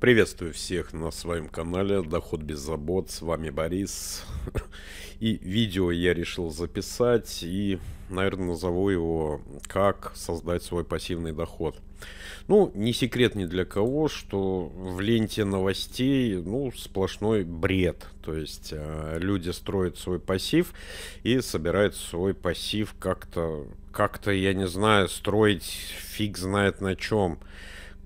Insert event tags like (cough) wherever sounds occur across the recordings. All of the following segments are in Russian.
Приветствую всех на своем канале Доход без забот, с вами Борис. (laughs) И видео я решил записать и, наверное, назову его «Как создать свой пассивный доход». Ну, не секрет ни для кого, что в ленте новостей, ну, сплошной бред. То есть э, люди строят свой пассив и собирают свой пассив как-то, как-то, я не знаю, строить фиг знает на чем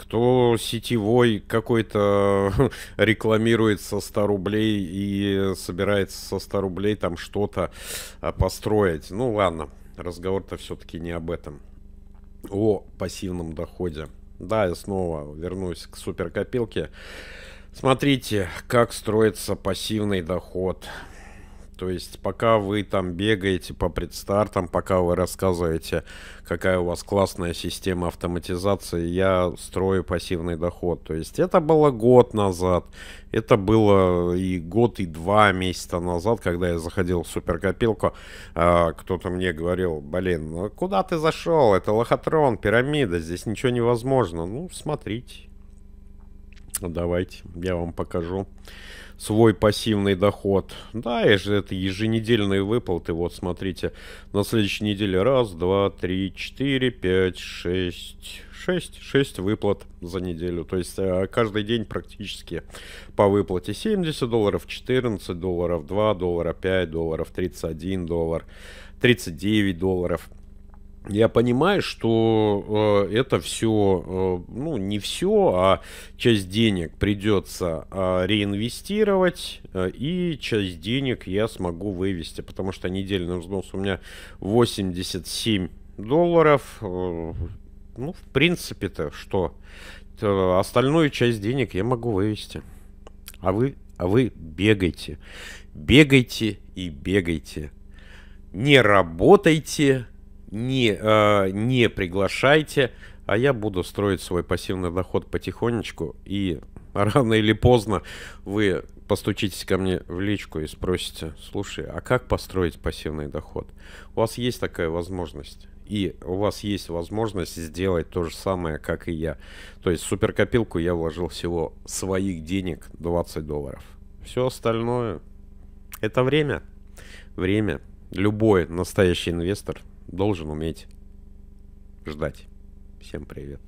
кто сетевой какой-то (laughs) рекламирует со 100 рублей и собирается со 100 рублей там что-то а, построить. Ну ладно, разговор-то все-таки не об этом. О пассивном доходе. Да, я снова вернусь к суперкопилке. Смотрите, как строится пассивный доход. То есть пока вы там бегаете по предстартам, пока вы рассказываете, какая у вас классная система автоматизации, я строю пассивный доход. То есть это было год назад, это было и год, и два месяца назад, когда я заходил в суперкопилку, а, кто-то мне говорил, блин, ну куда ты зашел, это лохотрон, пирамида, здесь ничего невозможно. Ну, смотрите. Давайте, я вам покажу свой пассивный доход. Да, это еженедельные выплаты. Вот, смотрите, на следующей неделе раз, два, три, четыре, пять, шесть... шесть, шесть выплат за неделю. То есть э, каждый день практически по выплате 70 долларов, 14 долларов, 2 доллара, 5 долларов, 31 доллар, 39 долларов – я понимаю, что э, это все, э, ну не все, а часть денег придется э, реинвестировать, э, и часть денег я смогу вывести, потому что недельный взнос у меня 87 долларов. Э, ну, в принципе-то, что? Э, остальную часть денег я могу вывести. А вы, а вы бегайте. Бегайте и бегайте. Не работайте не, э, не приглашайте, а я буду строить свой пассивный доход потихонечку, и (laughs) рано или поздно вы постучитесь ко мне в личку и спросите, слушай, а как построить пассивный доход? У вас есть такая возможность. И у вас есть возможность сделать то же самое, как и я. То есть в суперкопилку я вложил всего своих денег 20 долларов. Все остальное это время. Время Любой настоящий инвестор должен уметь ждать. Всем привет.